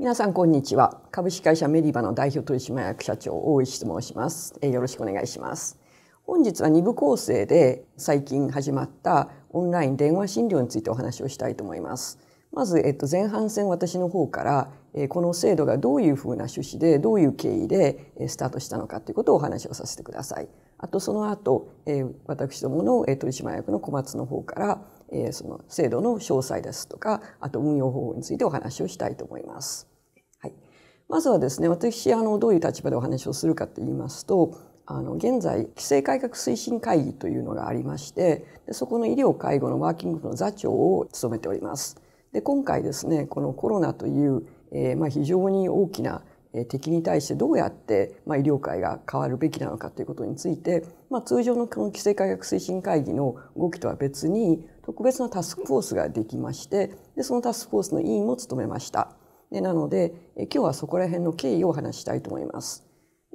皆さんこんにちは株式会社メリバの代表取締役社長大石と申しますよろしくお願いします本日は2部構成で最近始まったオンライン電話診療についてお話をしたいと思いますまず、えっと、前半戦私の方から、えこの制度がどういうふうな趣旨でどういう経緯で、えスタートしたのかということをお話をさせてくださいあとその後、え私どもの、え取締役の小松の方からえその制度の詳細ですとかあと運用方法についてお話をしたいと思います。はい、まずはですね私あのどういう立場でお話をするかと言いますとあの現在規制改革推進会議というのがありましてでそこの医療介護のワーキング部の座長を務めております。で今回ですねこのコロナという、えー、まあ、非常に大きな敵に対してどうやって、まあ、医療界が変わるべきなのかということについて、まあ、通常のこの規制改革推進会議の動きとは別に特別なタスクフォースができましてでそのタスクフォースの委員も務めました。でなので今日はそこら辺の経緯をお話したいと思います。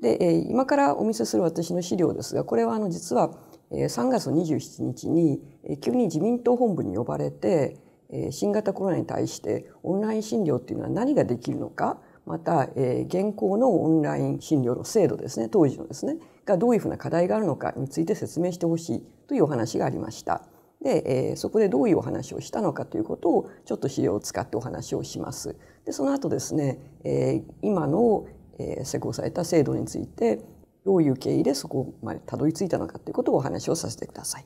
でえ今からお見せする私の資料ですがこれはあの実はえ3月27日にえ急に自民党本部に呼ばれてえ新型コロナに対してオンライン診療っていうのは何ができるのかまた、えー、現行のオンライン診療の制度ですね当時のですねがどういうふうな課題があるのかについて説明してほしいというお話がありました。で、えー、そこでどういうお話をしたのかということをちょっと資料を使ってお話をします。でその後ですね、えー、今の、えー、施行された制度についてどういう経緯でそこまでたどり着いたのかということをお話をさせてください。